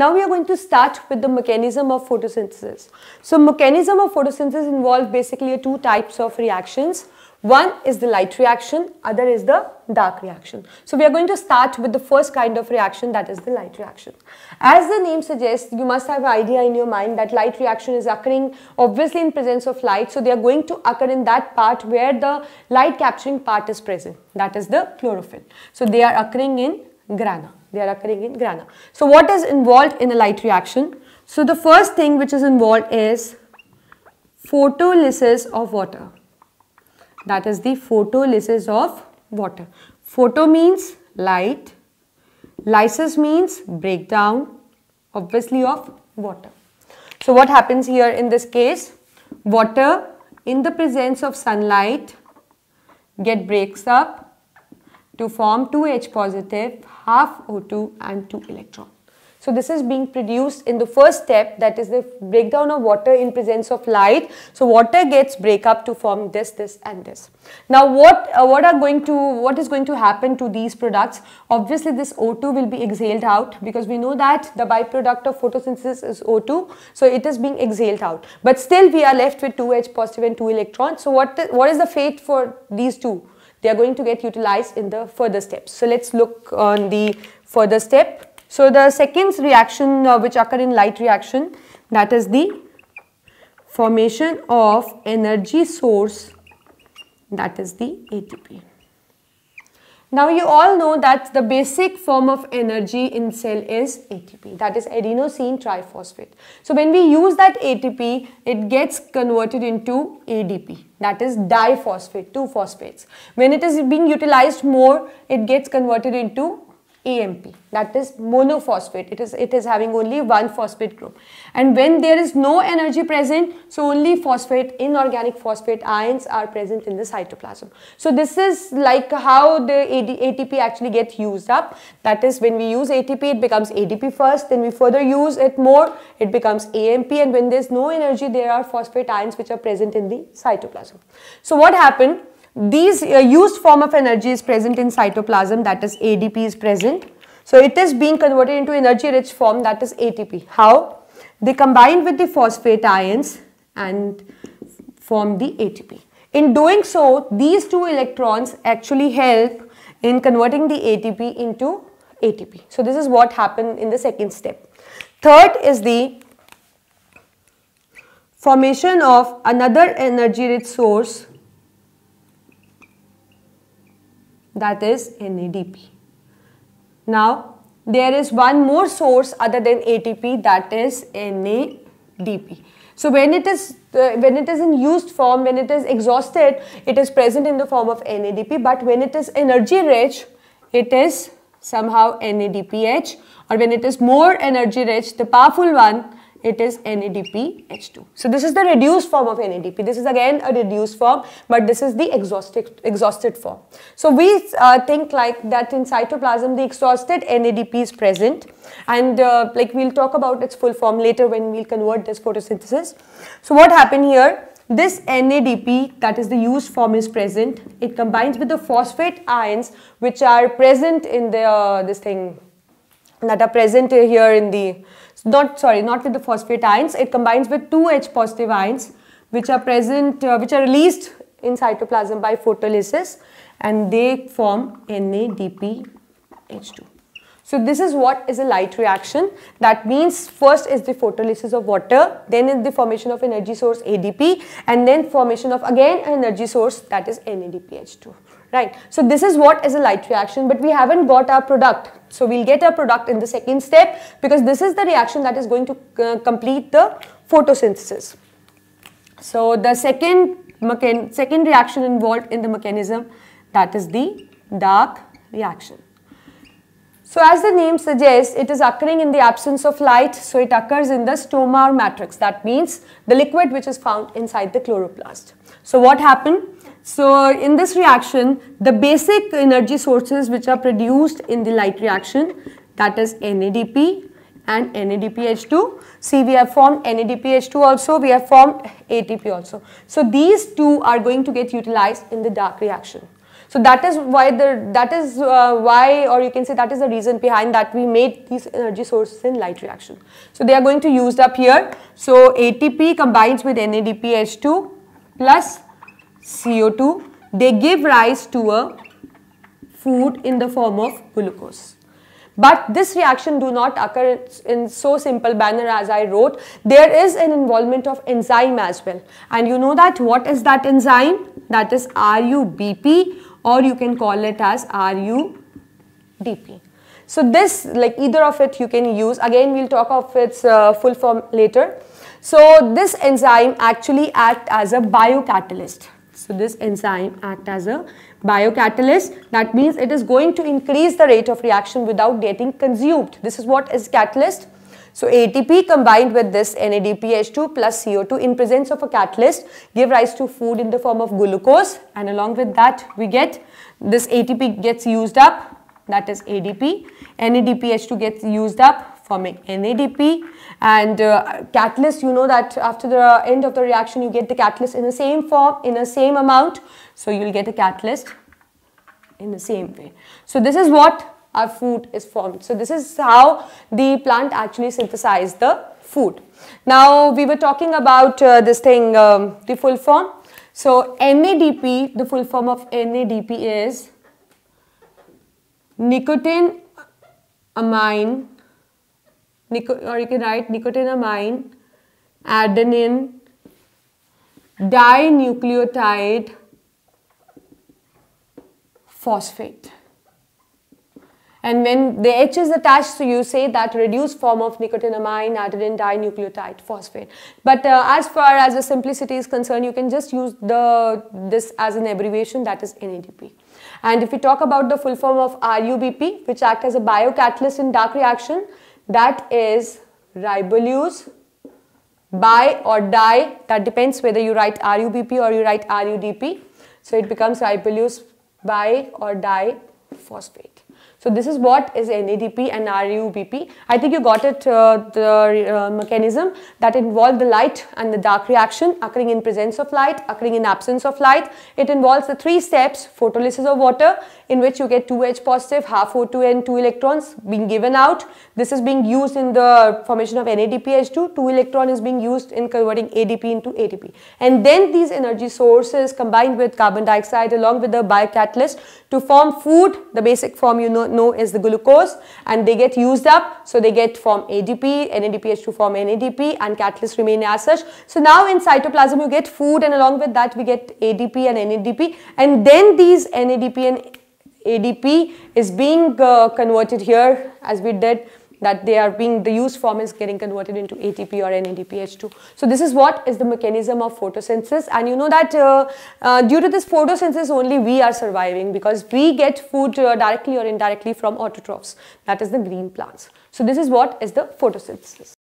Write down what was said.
Now we are going to start with the mechanism of photosynthesis. So mechanism of photosynthesis involves basically two types of reactions. One is the light reaction, other is the dark reaction. So we are going to start with the first kind of reaction that is the light reaction. As the name suggests, you must have an idea in your mind that light reaction is occurring obviously in presence of light. So they are going to occur in that part where the light capturing part is present. That is the chlorophyll. So they are occurring in grana. They are occurring in grana. So what is involved in a light reaction? So the first thing which is involved is photolysis of water. That is the photolysis of water. Photo means light. Lysis means breakdown, obviously of water. So what happens here in this case? Water in the presence of sunlight get breaks up to form 2H positive, half O2 and 2 electron. So this is being produced in the first step that is the breakdown of water in presence of light. So water gets break up to form this, this and this. Now what, uh, what are going to, what is going to happen to these products? Obviously this O2 will be exhaled out because we know that the byproduct of photosynthesis is O2. So it is being exhaled out. But still we are left with 2H positive and 2 electrons. So what, what is the fate for these two? They are going to get utilized in the further steps. So let's look on the further step. So the second reaction uh, which occur in light reaction that is the formation of energy source that is the ATP. Now you all know that the basic form of energy in cell is ATP, that is adenosine triphosphate. So when we use that ATP, it gets converted into ADP, that is diphosphate, two phosphates. When it is being utilized more, it gets converted into AMP that is monophosphate it is it is having only one phosphate group and when there is no energy present so only phosphate inorganic phosphate ions are present in the cytoplasm so this is like how the ATP actually gets used up that is when we use ATP it becomes ADP first then we further use it more it becomes AMP and when there is no energy there are phosphate ions which are present in the cytoplasm so what happened these uh, used form of energy is present in cytoplasm that is ADP is present. So it is being converted into energy rich form that is ATP. How? They combine with the phosphate ions and form the ATP. In doing so, these two electrons actually help in converting the ATP into ATP. So this is what happened in the second step. Third is the formation of another energy rich source that is NADP. Now there is one more source other than ATP that is NADP. So when it is uh, when it is in used form, when it is exhausted, it is present in the form of NADP. But when it is energy rich, it is somehow NADPH. Or when it is more energy rich, the powerful one, it is NADPH2. So this is the reduced form of NADP. This is again a reduced form, but this is the exhausted, exhausted form. So we uh, think like that in cytoplasm, the exhausted NADP is present and uh, like we'll talk about its full form later when we'll convert this photosynthesis. So what happened here? This NADP, that is the used form, is present. It combines with the phosphate ions which are present in the, uh, this thing, that are present here in the not sorry not with the phosphate ions it combines with two H positive ions which are present uh, which are released in cytoplasm by photolysis and they form NADPH2. So this is what is a light reaction that means first is the photolysis of water then is the formation of energy source ADP and then formation of again energy source that is NADPH2 right. So this is what is a light reaction but we haven't got our product so we'll get a product in the second step because this is the reaction that is going to uh, complete the photosynthesis. So the second, second reaction involved in the mechanism that is the dark reaction. So as the name suggests, it is occurring in the absence of light, so it occurs in the stoma matrix. That means the liquid which is found inside the chloroplast. So what happened? So in this reaction, the basic energy sources which are produced in the light reaction, that is NADP and NADPH2. See, we have formed NADPH2 also, we have formed ATP also. So these two are going to get utilized in the dark reaction. So that is why the that is uh, why or you can say that is the reason behind that we made these energy sources in light reaction. So they are going to used up here. So ATP combines with NADPH2 plus CO2, they give rise to a food in the form of glucose. But this reaction do not occur in so simple manner as I wrote. There is an involvement of enzyme as well. And you know that what is that enzyme? That is RUBP or you can call it as RUDP. So this like either of it you can use. Again we'll talk of its uh, full form later. So this enzyme actually act as a biocatalyst. So this enzyme act as a biocatalyst. That means it is going to increase the rate of reaction without getting consumed. This is what is catalyst. So ATP combined with this NADPH2 plus CO2 in presence of a catalyst give rise to food in the form of glucose and along with that we get this ATP gets used up that is ADP. NADPH2 gets used up forming NADP and uh, catalyst you know that after the end of the reaction you get the catalyst in the same form in the same amount so you'll get a catalyst in the same way. So this is what our food is formed. So this is how the plant actually synthesizes the food. Now we were talking about uh, this thing um, the full form. So NADP the full form of NADP is nicotine amine or you can write nicotinamide, adenine, dinucleotide phosphate. And when the H is attached, so you say that reduced form of nicotinamide, adenine dinucleotide phosphate. But uh, as far as the simplicity is concerned, you can just use the this as an abbreviation that is NADP. And if we talk about the full form of RUBP, which act as a biocatalyst in dark reaction, that is ribulose by or die. that depends whether you write RUBP or you write RUDP. So it becomes ribulose by or die phosphate. So this is what is NADP and RUBP. I think you got it, uh, the uh, mechanism that involves the light and the dark reaction occurring in presence of light, occurring in absence of light. It involves the three steps, photolysis of water in which you get 2H positive, half O2 and 2 electrons being given out. This is being used in the formation of NADPH2, 2 electron is being used in converting ADP into ATP. And then these energy sources combined with carbon dioxide along with the biocatalyst to form food, the basic form you know know as the glucose and they get used up. So they get form ADP, NADPH to form NADP and catalyst remain as such. So now in cytoplasm you get food and along with that we get ADP and NADP and then these NADP and ADP is being uh, converted here as we did that they are being, the used form is getting converted into ATP or NADPH2. So this is what is the mechanism of photosynthesis and you know that uh, uh, due to this photosynthesis only we are surviving because we get food uh, directly or indirectly from autotrophs that is the green plants. So this is what is the photosynthesis.